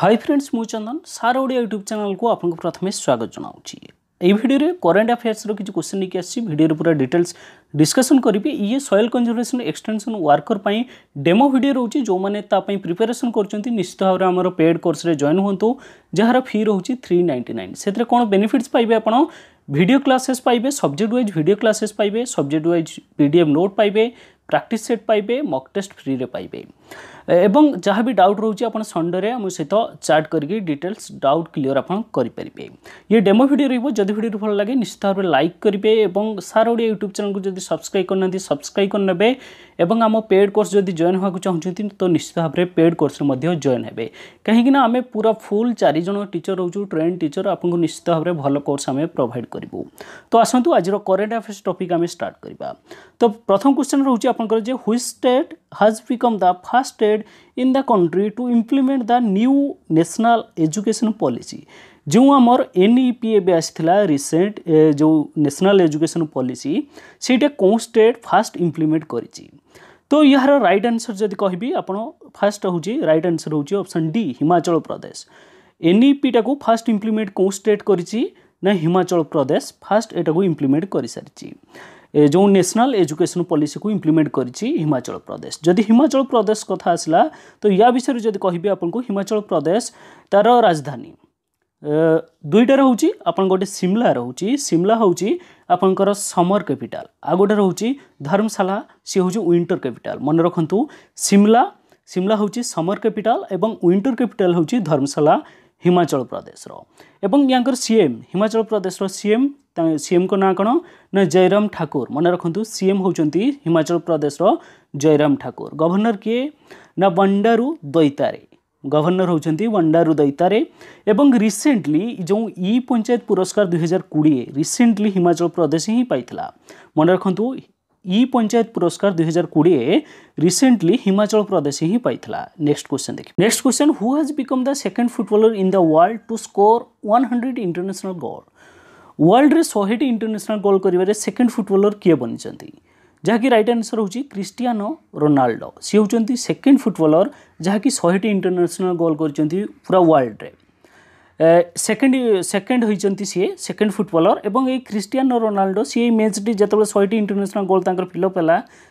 high friends ମୁଁ ଚନ୍ଦନ ସାର Odia YouTube ଚ୍ୟାନେଲ୍କୁ ଆପଣଙ୍କୁ ପ୍ରଥମେ ସ୍ୱାଗତ ଜଣାଉଛି ଏହି ଭିଡ଼ିଓରେ କରେଣ୍ଟ ଆଫେୟାର୍ସର କିଛି କ୍ୱେଶ୍ଚନ୍ ନେଇକି ଆସିଛି ଭିଡ଼ିଓରେ ପୁରା ଡିଟେଲ୍ସ ଡିସ୍କସନ୍ କରିବି ଇଏ ସଏଲ୍ କଞ୍ଜରଭେସନ୍ ଏକ୍ସଟେନ୍ସନ୍ ୱାର୍କର ପାଇଁ ଡେମୋ ଭିଡ଼ିଓ ରହୁଛି ଯେଉଁମାନେ ତା ପାଇଁ ପ୍ରିପାରେସନ୍ କରୁଛନ୍ତି ନିଶ୍ଚିତ ଭାବରେ ଆମର ପେଡ୍ କୋର୍ସରେ ଜଏନ୍ ହୁଅନ୍ତୁ ଯାହାର ଫି ରହୁଛି ଥ୍ରୀ ନାଇଣ୍ଟି ନାଇନ୍ ସେଥିରେ କ'ଣ ବେନିଫିଟ୍ସ ପାଇବେ ଆପଣ ଭିଡ଼ିଓ କ୍ଲାସେସ୍ ପାଇବେ ସବଜେକ୍ଟ ୱାଇଜ୍ ଭିଡ଼ିଓ କ୍ଲାସେସ୍ ପାଇବେ subject wise P D F note ପାଇବେ ପ୍ରାକ୍ଟିସ୍ ସେଟ୍ ପାଇବେ ମକ୍ ଟେଷ୍ଟ ଫ୍ରିରେ ପାଇବେ ଏବଂ ଯାହା ବି ଡାଉଟ୍ ରହୁଛି ଆପଣ ସଣ୍ଡେରେ ଆମ ସହିତ ଚାଟ୍ କରିକି ଡିଟେଲ୍ସ ଡାଉଟ୍ କ୍ଲିଅର୍ ଆପଣ କରିପାରିବେ ଇଏ ଡେମୋ ଭିଡ଼ିଓ ରହିବ ଯଦି ଭିଡ଼ିଓଟି ଭଲ ଲାଗେ ନିଶ୍ଚିତ ଭାବରେ ଲାଇକ୍ କରିବେ ଏବଂ ସାର୍ ଓଡ଼ିଆ ୟୁଟ୍ୟୁବ୍ ଚ୍ୟାନେଲ୍କୁ ଯଦି ସବସ୍କ୍ରାଇବ୍ କରିନାହାନ୍ତି ସବସ୍କ୍ରାଇବ୍ କରିନେବେ ଏବଂ ଆମ ପେଡ଼୍ କୋର୍ସ ଯଦି ଜଏନ୍ ହେବାକୁ ଚାହୁଁଛନ୍ତି ତ ନିଶ୍ଚିତ ଭାବରେ ପେଡ଼୍ କୋର୍ସରେ ମଧ୍ୟ ଜଏନ୍ ହେବେ କାହିଁକିନା ଆମେ ପୁରା ଫୁଲ୍ ଚାରିଜଣ ଟିଚର ରହୁଛୁ ଟ୍ରେନ୍ ଟିଚର ଆପଣଙ୍କୁ ନିଶ୍ଚିତ ଭାବରେ ଭଲ କୋର୍ସ ଆମେ ପ୍ରୋଭାଇଡ଼ କରିବୁ ତ ଆସନ୍ତୁ ଆଜିର କରେଣ୍ଟ ଆଫେୟାର୍ସ ଟପିକ୍ ଆମେ ଷ୍ଟାର୍ଟ କରିବା ତ ପ୍ରଥମ କ୍ୱେଶ୍ଚନ୍ ରହୁଛି ଆପଣଙ୍କର ଯେ which state has become the first state in the country to implement the new national education policy जो आमर एन इ पी एवं रिसेंट जो नेशनल एजुकेशन पॉलिसी से कौ स्टेट फास्ट इम्प्लीमेंट कर तो यार राइट आंसर जब कह फास्ट हूँ रईट आंसर हूँ ऑप्शन डी हिमाचल प्रदेश एन इ e को फास्ट इम्प्लीमेंट कौ स्टेट कर हिमाचल प्रदेश फास्ट को इम्प्लीमेंट कर सारी ଯେଉଁ ନ୍ୟାସନାଲ୍ ଏଜୁକେସନ୍ ପଲିସିକୁ ଇମ୍ପ୍ଲିମେଣ୍ଟ କରିଛି ହିମାଚଳ ପ୍ରଦେଶ ଯଦି ହିମାଚଳ ପ୍ରଦେଶ କଥା ଆସିଲା ତ ୟା ବିଷୟରେ ଯଦି କହିବି ଆପଣଙ୍କୁ ହିମାଚଳ ପ୍ରଦେଶ ତା'ର ରାଜଧାନୀ ଦୁଇଟା ରହୁଛି ଆପଣ ଗୋଟେ ସିମଲା ରହୁଛି ସିମଲା ହେଉଛି ଆପଣଙ୍କର ସମର କ୍ୟାପିଟାଲ ଆଉ ଗୋଟେ ରହୁଛି ଧର୍ମଶାଲା ସିଏ ହେଉଛି ୱିଣ୍ଟର କ୍ୟାପିଟାଲ ମନେ ରଖନ୍ତୁ ସିମଲା ସିମଲା ହେଉଛି ସମର କ୍ୟାପିଟାଲ ଏବଂ ୱିଣ୍ଟର କ୍ୟାପିଟାଲ ହେଉଛି ଧର୍ମଶାଲା हिमाचल प्रदेश एवं CM Himachal Pradesh CM CM को ना कौन ना जयराम ठाकुर मन रखु सीएम होती हिमाचल प्रदेश जयराम ठाकुर गवर्नर किए ना वंडारू दईतारे गवर्नर होती वंडारू दईतारे एवं रिसेंटली जो इ पंचायत पुरस्कार दुई हजार कोड़े रिसेंटली हिमाचल प्रदेश ही पाई मन रखु ଇ ପଞ୍ଚାୟତ ପୁରସ୍କାର ଦୁଇ ହଜାର କୋଡ଼ିଏ ରିସେଣ୍ଟଲି ହିମାଚଳ ପ୍ରଦେଶ ହିଁ ପାଇଥିଲା ନେକ୍ସଟ କ୍ୱେଶ୍ଚନ୍ ଦେଖିବା next question who has become the second footballer in the world to score one hundred international goal ୱାର୍ଲଡରେ ଶହେଟି ଇଣ୍ଟରନ୍ୟାସନାଲ ଗୋଲ୍ କରିବାରେ ସେକେଣ୍ଡ ଫୁଟବଲର କିଏ ବନିଛନ୍ତି ଯାହାକି ରାଇଟ୍ ଆନ୍ସର୍ ହେଉଛି କ୍ରିଷ୍ଟିଆନୋ ରୋନାଲ୍ଡୋ ସେ ହେଉଛନ୍ତି ସେକେଣ୍ଡ ଫୁଟବଲର ଯାହାକି ଶହେଟି ଇଣ୍ଟରନ୍ୟାସନାଲ ଗୋଲ୍ କରିଛନ୍ତି ପୁରା ୱାର୍ଲଡରେ সেকেন্ড সেকেন্ড হয়েছেন সি সেকেন্ড ফুটবলর এবং এই ক্রিস্টিয়ানো রোনাল্ডো সি এই ম্যাচটি যেতবে শহেটি ইন্টরন্যাশনাল গোল তাঁর ফিলঅপ হল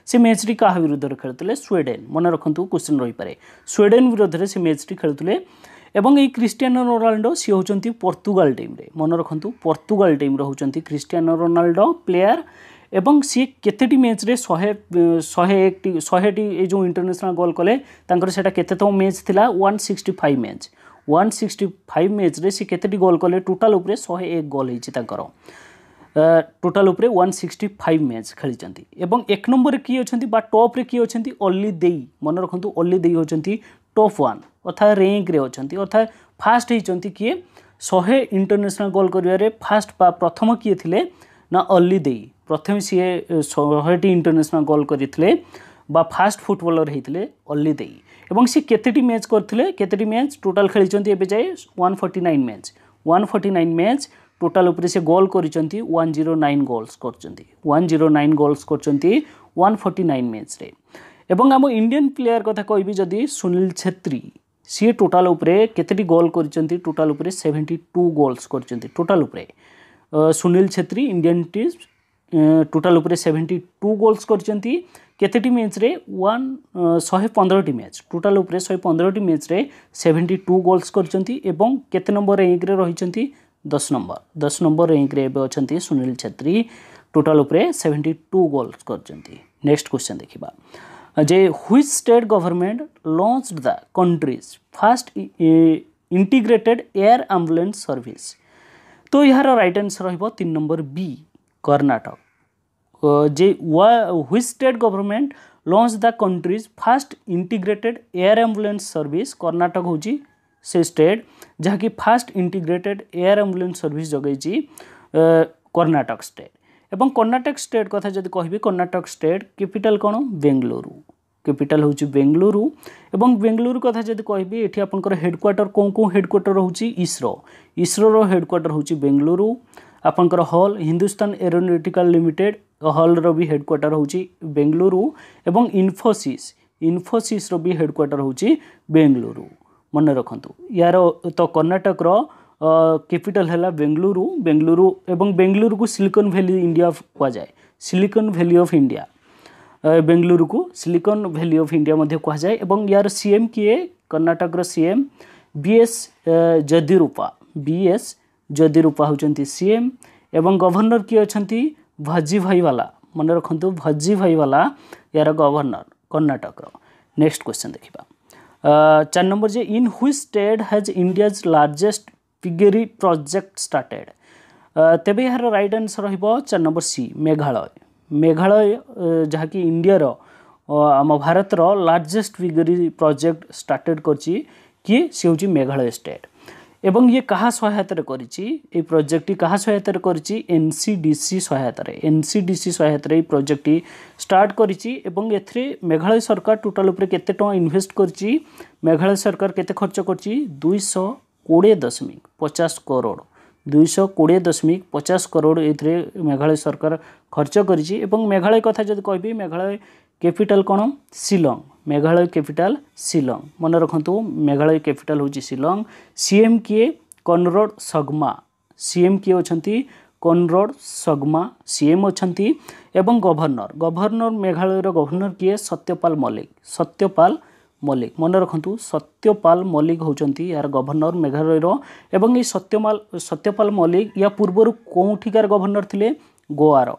সে ম্যাচটি কাহা বিরুদ্ধে খেলুলে সুইডেন মনে রাখতু কোশ্চিন রইপরে সুইডেন বিরুদ্ধে সে ম্যাচটি খেলুলে এবং এই ক্রিস্টিয়ানো রোনাল্ডো সি হচ্ছেন পর্তুগাল টিম্রে মনে রাখতু পর্তুগাল টিম্রে হচ্ছেন ক্রিস্টিয়ানো রোনাল্ডো প্লেয়ার এবং সি কেতোটি ম্যাচরে শহে শহে একটি শহেটি এই যে ইন্টরন্যাশনাল গোল কলে তাঁর সেটা কেততম ম্যাচ লা one sixty five match one sixty five ମ୍ୟାଚ୍ରେ ସେ କେତେଟି ଗୋଲ୍ କଲେ ଟୋଟାଲ୍ ଉପରେ ଶହେ ଏକ ଗୋଲ୍ ହେଇଛି ତାଙ୍କର ଟୋଟାଲ୍ ଉପରେ ୱାନ୍ ସିକ୍ସଟି ଫାଇଭ୍ ମ୍ୟାଚ୍ ଖେଳିଛନ୍ତି ଏବଂ ଏକ ନମ୍ବରରେ କିଏ ଅଛନ୍ତି ବା ଟପ୍ରେ କିଏ ଅଛନ୍ତି ଅଲ୍ଲି ଦେଇ ମନେ ରଖନ୍ତୁ ଅଲ୍ଲି ଦେଇ ହେଉଛନ୍ତି ଟପ୍ ୱାନ୍ ଅର୍ଥାତ୍ ରେଙ୍କରେ ଅଛନ୍ତି ଅର୍ଥାତ୍ ଫାଷ୍ଟ ହେଇଛନ୍ତି କିଏ ଶହେ ଇଣ୍ଟରନ୍ୟାସନାଲ୍ ଗୋଲ୍ କରିବାରେ ଫାଷ୍ଟ ବା ପ୍ରଥମ କିଏ ଥିଲେ ନା ଅଲ୍ଲି ଦେଇ ପ୍ରଥମେ ସିଏ ଶହେଟି ଇଣ୍ଟରନ୍ୟାସନାଲ୍ ଗୋଲ୍ କରିଥିଲେ বা ফাষ্ট ফুটবলর হয়েছে অল্লি দেই এবং সে কেতোটি ম্যাচ করলে কেতোটি ম্যাচ টোটাল খেলিছেন এবে যায় one forty nine match one forty nine match total উপরে সে গোল করছেন ওয়ান জিরো নাইন গোলস করছেন ওয়ান জিরো নাইন গোলস করছেন ওয়ান ফর্টি নাইন ম্যাচরে এবং আম ইন্ডিয়ান প্লেয়ার কথা কবি যদি সুনীল ছেত্রী সি টোটাল উপরে কেতোটি গোল করছেন টোটাল উপরে সেভেন্টি টু গোলস করছেন টোটাল উপরে Sunil Chhetri Indian team total উপরে সেভেন্টি টু গোলস করছেন କେତେଟି ମ୍ୟାଚ୍ରେ ୱାନ୍ ଶହେ ପନ୍ଦରଟି ମ୍ୟାଚ୍ ଟୋଟାଲ୍ ଉପରେ ଶହେ ପନ୍ଦରଟି ମ୍ୟାଚ୍ରେ ସେଭେଣ୍ଟି ଟୁ ଗୋଲ୍ସ କରିଛନ୍ତି ଏବଂ କେତେ ନମ୍ବର ର୍ୟାଙ୍କରେ ରହିଛନ୍ତି ଦଶ ନମ୍ବର ଦଶ ନମ୍ବର ର୍ୟାଙ୍କରେ ଏବେ ଅଛନ୍ତି ସୁନୀଲ ଛେତ୍ରୀ ଟୋଟାଲ୍ ଉପରେ ସେଭେଣ୍ଟି ଟୁ ଗୋଲ୍ସ କରିଛନ୍ତି ନେକ୍ସଟ କ୍ୱେଶ୍ଚନ୍ ଦେଖିବା ଯେ which state government launch the country's first integrated air ambulance service ତ ଏହାର ରାଇଟ୍ ଆନ୍ସର୍ ରହିବ ତିନି ନମ୍ବର ବି କର୍ଣ୍ଣାଟକ जे which state government launch the country's first integrated air ambulance service Karnataka हूँ से स्टेट जहाँकि first integrated air ambulance service जगह Karnataka state एवं कर्णाटक स्टेट कथा जब कह कर्णाटक स्टेट कैपिटाल कौन बेंगलुरु कैपिटाल हूँ बेंगलुरु एवं बेंगलुरु कथा जब कह ये आपंकर हेडक्वाटर कौन कौन हेडक्वाटर हूँ इसरो इसरो हेडक्वाटर हूँ बेंगलुरु ଆପଣଙ୍କର ହଲ୍ ହିନ୍ଦୁସ୍ତାନ ଏରୋନଟିକାଲ ଲିମିଟେଡ୍ ହଲ୍ର ବି ହେଡ଼କ୍ୱାର୍ଟର ହେଉଛି ବେଙ୍ଗଲୁରୁ ଏବଂ ଇନଫୋସିସ୍ ଇନଫୋସିସ୍ର ବି ହେଡ଼କ୍ୱାର୍ଟର ହେଉଛି ବେଙ୍ଗଲୁରୁ ମନେ ରଖନ୍ତୁ ୟାର ତ କର୍ଣ୍ଣାଟକର କ୍ୟାପିଟାଲ ହେଲା ବେଙ୍ଗଲୁରୁ ବେଙ୍ଗଲୁରୁ ଏବଂ ବେଙ୍ଗଲୁରୁକୁ ସିଲିକନ୍ ଭ୍ୟାଲି ଇଣ୍ଡିଆ କୁହାଯାଏ ସିଲିକନ୍ ଭ୍ୟାଲି ଅଫ୍ ଇଣ୍ଡିଆ ବେଙ୍ଗଲୁରୁକୁ ସିଲିକନ୍ ଭ୍ୟାଲି ଅଫ୍ ଇଣ୍ଡିଆ ମଧ୍ୟ କୁହାଯାଏ ଏବଂ ୟାର ସିଏମ୍ କିଏ କର୍ଣ୍ଣାଟକର CM B S Yediyurappa B S ଜ୍ୟୋତିରୂପା ହେଉଛନ୍ତି ସିଏମ୍ ଏବଂ ଗଭର୍ଣ୍ଣର କିଏ ଅଛନ୍ତି ଭଜିଭାଇବାଲା ମନେ ରଖନ୍ତୁ ଭଜିଭାଇବାଲା ଏହାର ଗଭର୍ଣ୍ଣର କର୍ଣ୍ଣାଟକର ନେକ୍ସଟ କ୍ୱେଶ୍ଚନ୍ ଦେଖିବା ଚାରି ନମ୍ବର ଯେ in which state has India's largest piggery project started ତେବେ ଏହାର ରାଇଟ୍ ଆନ୍ସର୍ ରହିବ ଚାରି ନମ୍ବର ସି ମେଘାଳୟ ମେଘାଳୟ ଯାହାକି ଇଣ୍ଡିଆର ଆମ ଭାରତର ଲାର୍ଜେଷ୍ଟ ପିଗେରି ପ୍ରୋଜେକ୍ଟ ଷ୍ଟାର୍ଟେଡ଼ କରିଛି କିଏ ସେ ହେଉଛି ମେଘାଳୟ ଷ୍ଟେଟ୍ এবং ইয়ে কাহা সহায়তার করেছি এই প্রোজেক্টটি কাহা সহায়তার করেছি এনসিডিসি সহায়তার এনসিডিসি সহায়তার এই প্রোজেক্টটি স্টার্ট করেছি এবং এতে মেঘালয় সরকার টোটাল উপরে কেতে টাকা ইনভেস্ট করেছি মেঘালয় সরকার কেতে খরচ করছি দুইশ কোড়িয়ে দশমিক পচাশ করোড় ଦୁଇଶହ କୋଡ଼ିଏ ଦଶମିକ ପଚାଶ କରୋଡ଼ ଏଥିରେ ମେଘାଳୟ ସରକାର ଖର୍ଚ୍ଚ କରିଛି ଏବଂ ମେଘାଳୟ କଥା ଯଦି କହିବି ମେଘାଳୟ କ୍ୟାପିଟାଲ କ'ଣ ଶିଲଂ মেঘালয় ক্যাপিটাল শিলং মনে রাখতু মেঘালয় ক্যাপিটাল হচ্ছে শিলং সিএম কিয়ে কনরড সগমা সিএম কিয়ে অনেক কনরড সগমা সিএম অনেক এবং গভর্নর গভর্নর মেঘালয়ের গভর্নর কিয়ে সত্যপাল মল্লিক সত্যপাল মল্লিক মনে রাখতু সত্যপাল মল্লিক হচ্ছেন ইয়ার গভর্নর মেঘালয়ের এবং এই সত্যমাল সত্যপাল মল্লিক ইয়া পূর্বর কোঠিকার গভর্নর লে গোয়ার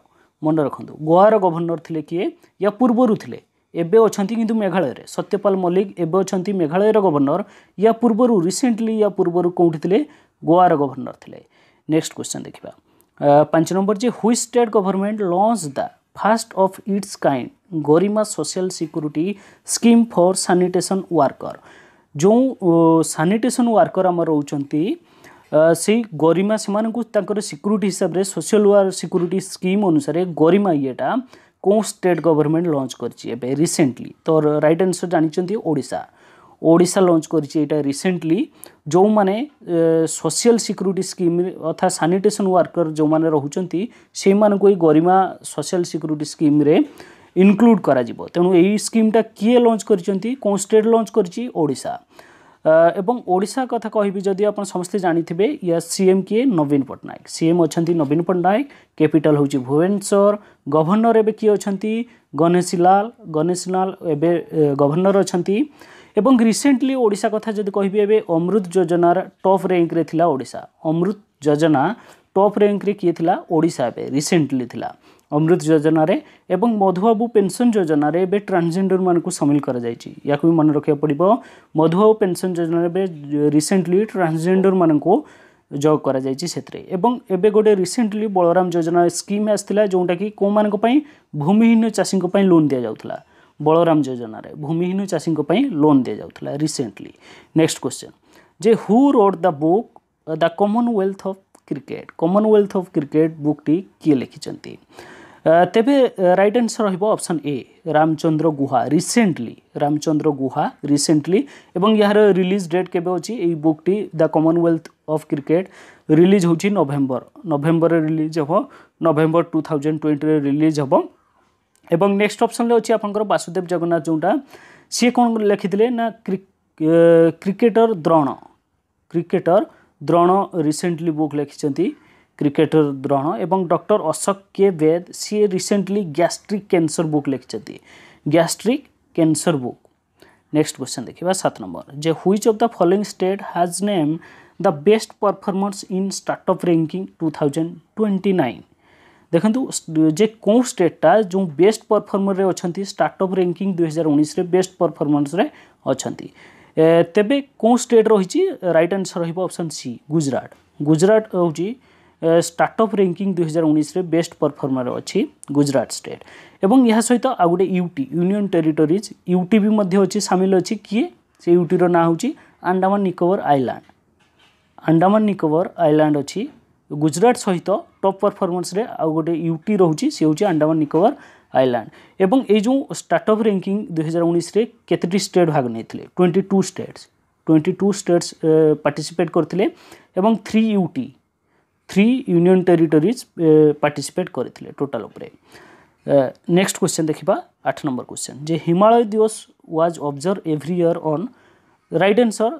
মনে রাখতু গোয়ার গভর্নর লে কি ইয়া পূর্বর লে ଏବେ ଅଛନ୍ତି କିନ୍ତୁ ମେଘାଳୟରେ ସତ୍ୟପାଲ ମଲ୍ଲିକ ଏବେ ଅଛନ୍ତି ମେଘାଳୟର ଗଭର୍ଣ୍ଣର ୟା ପୂର୍ବରୁ ରିସେଣ୍ଟଲି ୟା ପୂର୍ବରୁ କେଉଁଠି ଥିଲେ ଗୋଆର ଗଭର୍ଣ୍ଣର ଥିଲେ ନେକ୍ସଟ କ୍ୱେଶ୍ଚନ୍ ଦେଖିବା ପାଞ୍ଚ ନମ୍ବର ଯେ which state government launch the first of its kind Garima social security scheme for sanitation worker ଯେଉଁ ସାନିଟେସନ୍ ୱାର୍କର ଆମର ରହୁଛନ୍ତି ସେଇ ଗରିମା ସେମାନଙ୍କୁ ତାଙ୍କର ସିକ୍ୟୁରିଟି ହିସାବରେ ସୋସିଆଲ ୱାର୍ ସିକ୍ୟୁରିଟି ସ୍କିମ୍ ଅନୁସାରେ ଗରିମା ଇଏଟା କେଉଁ ଷ୍ଟେଟ୍ ଗଭର୍ଣ୍ଣମେଣ୍ଟ ଲଞ୍ଚ କରିଛି ଏବେ ରିସେଣ୍ଟଲି ତ ରାଇଟ୍ ଆନ୍ସର୍ ଜାଣିଛନ୍ତି ଓଡ଼ିଶା ଓଡ଼ିଶା ଲଞ୍ଚ କରିଛି ଏଇଟା ରିସେଣ୍ଟଲି ଯେଉଁମାନେ ସୋସିଆଲ୍ ସିକ୍ୟୁରିଟି ସ୍କିମ୍ ଅର୍ଥାତ୍ ସାନିଟେସନ୍ ୱାର୍କର ଯେଉଁମାନେ ରହୁଛନ୍ତି ସେଇମାନଙ୍କୁ ଏଇ ଗରିମା ସୋସିଆଲ୍ ସିକ୍ୟୁରିଟି ସ୍କିମ୍ରେ ଇନକ୍ଲୁଡ଼ କରାଯିବ ତେଣୁ ଏହି ସ୍କିମ୍ଟା କିଏ ଲଞ୍ଚ କରିଛନ୍ତି କେଉଁ ଷ୍ଟେଟ୍ ଲଞ୍ଚ କରିଛି ଓଡ଼ିଶା ଏବଂ ଓଡ଼ିଶା କଥା କହିବି ଯଦି ଆପଣ ସମସ୍ତେ ଜାଣିଥିବେ ୟା ସି ଏମ୍ କିଏ ନବୀନ ପଟ୍ଟନାୟକ ସି ଏମ୍ ଅଛନ୍ତି ନବୀନ ପଟ୍ଟନାୟକ କ୍ୟାପିଟାଲ୍ ହେଉଛି ଭୁବନେଶ୍ୱର ଗଭର୍ଣ୍ଣର ଏବେ କିଏ ଅଛନ୍ତି ଗଣେଶୀ ଲାଲ ଗଣେଶୀ ଲାଲ ଏବେ ଗଭର୍ଣ୍ଣର ଅଛନ୍ତି ଏବଂ ରିସେଣ୍ଟଲି ଓଡ଼ିଶା କଥା ଯଦି କହିବି ଏବେ ଅମୃତ ଯୋଜନାର ଟପ୍ ରେଙ୍କରେ ଥିଲା ଓଡ଼ିଶା ଅମୃତ ଯୋଜନା ଟପ୍ ରେଙ୍କରେ କିଏ ଥିଲା ଓଡ଼ିଶା ଏବେ ରିସେଣ୍ଟଲି ଥିଲା अमृत योजन और मधुबाबू पेनसन योजन एवं ट्रांसजेंडर मान सामिल कर मन रखा पड़ो मधुबाबू पेनसन योजना रिसेंटली ट्रांसजेंडर मान को जग कर एवं गोटे रिसेंटली बलराम योजना स्कीम आसला जोटा कि कौ मान भूमिहीन चाषी लोन दि जाऊला बलराम योजन भूमिहीन चाषी लोन दि जाऊला रिसेंटली नेक्स्ट क्वेश्चन जे who wrote the book the commonwealth of cricket commonwealth of cricket बुकटी किए लिखिं ତେବେ ରାଇଟ୍ ଆନ୍ସର୍ ରହିବ option A Ramachandra Guha recently Ramachandra Guha recently ଏବଂ ଏହାର ରିଲିଜ୍ ଡେଟ୍ କେବେ ଅଛି ଏଇ ବୁକ୍ଟି the commonwealth of cricket release ହେଉଛି ନଭେମ୍ବର ନଭେମ୍ବରରେ ରିଲିଜ୍ ହେବ ନଭେମ୍ବର ଟୁ ଥାଉଜେଣ୍ଡ ଟ୍ୱେଣ୍ଟିରେ ରିଲିଜ୍ ହେବ ଏବଂ ନେକ୍ସଟ ଅପସନ୍ରେ ଅଛି ଆପଣଙ୍କର ବାସୁଦେବ ଜଗନ୍ନାଥ ଯେଉଁଟା ସିଏ କ'ଣ ଲେଖିଥିଲେ ନା cricketer Drona cricketer Drona recently book ଲେଖିଛନ୍ତି क्रिकेटर द्रोण एवं डॉक्टर अशोक के वेद सी रिसेंटली गैस्ट्रिक कैंसर बुक लिखिंट gastric cancer book next question देखा सात नंबर जे which of the following state has name the best performance in startup ranking two thousand twenty nine ଦେଖନ୍ତୁ ଯେ କେଉଁ ଷ୍ଟେଟ୍ଟା ଯେଉଁ ବେଷ୍ଟ ପରଫର୍ମରରେ ଅଛନ୍ତି ଷ୍ଟାର୍ଟଅପ୍ ର୍ୟାଙ୍କିଂ ଦୁଇହଜାର ଉଣେଇଶରେ ବେଷ୍ଟ ପରଫର୍ମାନ୍ସରେ ଅଛନ୍ତି स्टेट रही रईट ରହିଛି ରାଇଟ୍ सी गुजराट गुजराट ସି ଷ୍ଟାର୍ଟଅପ୍ ର୍ୟାଙ୍କିଂ ଦୁଇହଜାର ଉଣେଇଶରେ ବେଷ୍ଟ ପରଫର୍ମର ଅଛି ଗୁଜୁରାଟ ଷ୍ଟେଟ୍ ଏବଂ ଏହା ସହିତ ଆଉ ଗୋଟେ ୟୁଟି ୟୁନିଅନ୍ ଟେରିଟୋରିଜ୍ ୟୁଟି ବି ମଧ୍ୟ ଅଛି ସାମିଲ ଅଛି କିଏ ସେ ୟୁଟିର ନାଁ ହେଉଛି ଆଣ୍ଡାମାନ ନିକୋବର ଆଇଲ୍ୟାଣ୍ଡ ଆଣ୍ଡାମାନ ନିକୋବର ଆଇଲ୍ୟାଣ୍ଡ ଅଛି ଗୁଜୁରାଟ ସହିତ ଟପ୍ ପରଫର୍ମାନ୍ସରେ ଆଉ ଗୋଟେ ୟୁଟି ରହୁଛି ସେ ହେଉଛି ଆଣ୍ଡାମାନ ନିକୋବର ଆଇଲ୍ୟାଣ୍ଡ ଏବଂ ଏଇ ଯେଉଁ ଷ୍ଟାର୍ଟଅପ୍ ର୍ୟାଙ୍କିଂ ଦୁଇହଜାର ଉଣେଇଶରେ କେତେଟି ଷ୍ଟେଟ୍ ଭାଗ ନେଇଥିଲେ twenty two states twenty two states participate କରିଥିଲେ ଏବଂ three UT three union territories participate करते टोटाल नेक्स्ट क्वेश्चन देखा आठ नंबर क्वेश्चन जे Himalaya Diwas was observe every year on right answer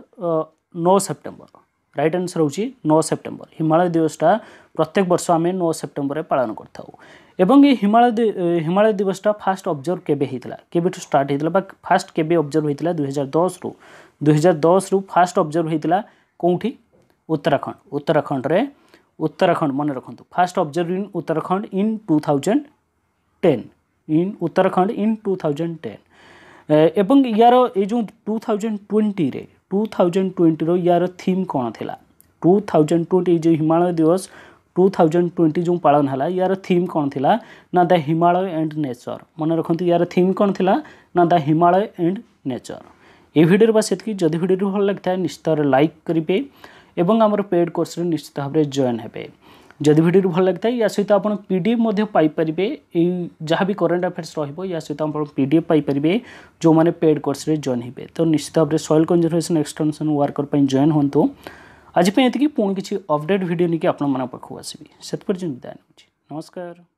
नौ सेप्टेम्बर रईट आनसर हो नौ सेप्टेम्बर हिमालय दिवसटा प्रत्येक वर्ष आम नौ सेप्टेम्बर में पालन कर हिमालय हिमालय दिवसटा फास्ट अब्जर्व के केवठ स्टार्ट होता फास्ट के अब्जर्व होता दुई हजार दस रु दुई हजार दस रु फास्ट अब्जर्व होता कौटी उत्तराखंड उत्तराखंड में उत्तराखंड मन रखु first observe in Uttarakhand in two thousand ten in Uttarakhand in two thousand ten एवं यार ये जो two thousand twenty two thousand twenty यार थीम कौन थी टू थाउजेंड ट्वेंटी जो हिमालय दिवस टू थाउजेंड ट्वेंटी जो पालन है यार थीम कौन थी ना द हिमालय एंड नेचर मन रखु यार थीम कौन थी ना द हिमालय एंड नेचर ये भिडियो बात जदि भिडियो भल लगी निश्चित लाइक करेंगे এবং আমার পেড কোর্সরে নিশ্চিত ভাবে জয়েন হবে ଯଦି ଭିଡ଼ିଓଟି ଭଲ ଲାଗିଥାଏ ୟା ସହିତ ଆପଣ ପି ଡି ଏଫ୍ ମଧ୍ୟ ପାଇପାରିବେ ଏଇ ଯାହା ବି କରେଣ୍ଟ ଆଫେୟାର୍ସ ରହିବ ୟା ସହିତ ଆପଣ ପି ଡି ଏଫ୍ ପାଇପାରିବେ ଯେଉଁମାନେ ପେଡ଼୍ କୋର୍ସରେ ଜଏନ୍ ହେବେ ତ ନିଶ୍ଚିତ ଭାବରେ ସଏଲ୍ କଞ୍ଜରଭେସନ୍ ଏକ୍ସଟେନ୍ସନ୍ ୱାର୍କର ପାଇଁ ଜଏନ୍ ହୁଅନ୍ତୁ ଆଜି ପାଇଁ ଏତିକି ପୁଣି କିଛି ଅପଡ଼େଟ୍ ଭିଡ଼ିଓ ନେଇକି ଆପଣମାନଙ୍କ ପାଖକୁ ଆସିବି ସେଥିପର୍ଯ୍ୟନ୍ତ ବିଦାୟ ନେଉଛି ନମସ୍କାର